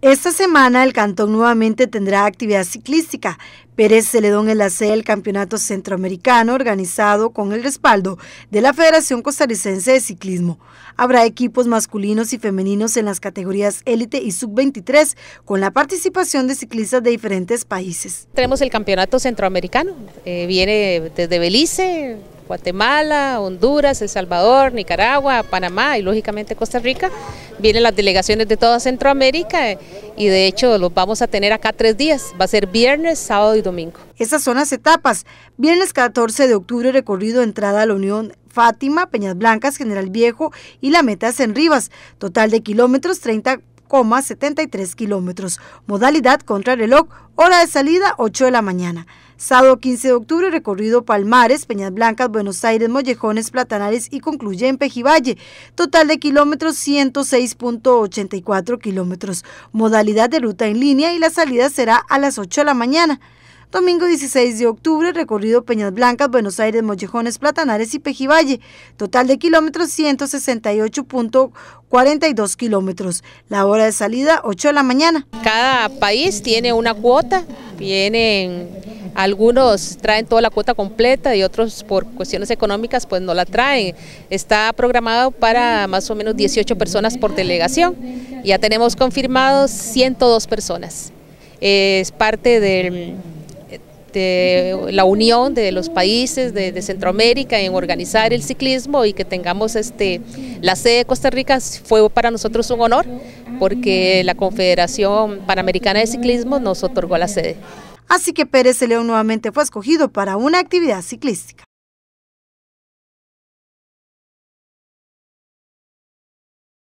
Esta semana el cantón nuevamente tendrá actividad ciclística. Pérez Celedón en la sede del Campeonato Centroamericano organizado con el respaldo de la Federación Costarricense de Ciclismo. Habrá equipos masculinos y femeninos en las categorías élite y sub-23 con la participación de ciclistas de diferentes países. Tenemos el Campeonato Centroamericano, eh, viene desde Belice, Guatemala, Honduras, El Salvador, Nicaragua, Panamá y lógicamente Costa Rica. Vienen las delegaciones de toda Centroamérica eh, y de hecho los vamos a tener acá tres días. Va a ser viernes, sábado y domingo. Estas son las etapas. Viernes 14 de octubre recorrido entrada a la Unión Fátima, Peñas Blancas, General Viejo y la meta es en Rivas. Total de kilómetros 30 73 kilómetros. Modalidad contrarreloj, hora de salida 8 de la mañana. Sábado 15 de octubre, recorrido Palmares, Peñas Blancas, Buenos Aires, Mollejones, Platanares y concluye en Pejivalle. Total de kilómetros 106.84 kilómetros. Modalidad de ruta en línea y la salida será a las 8 de la mañana. Domingo 16 de octubre, recorrido Peñas Blancas, Buenos Aires, Mollejones, Platanares y Pejivalle. Total de kilómetros 168.42 kilómetros. La hora de salida 8 de la mañana. Cada país tiene una cuota, vienen algunos traen toda la cuota completa y otros por cuestiones económicas pues no la traen. Está programado para más o menos 18 personas por delegación. Ya tenemos confirmados 102 personas. Es parte del la unión de los países de, de, Centroamérica en organizar el ciclismo y que tengamos este, la sede de Costa Rica fue para nosotros un honor porque la Confederación Panamericana de Ciclismo nos otorgó la sede. Así que Pérez León nuevamente fue escogido para una actividad ciclística.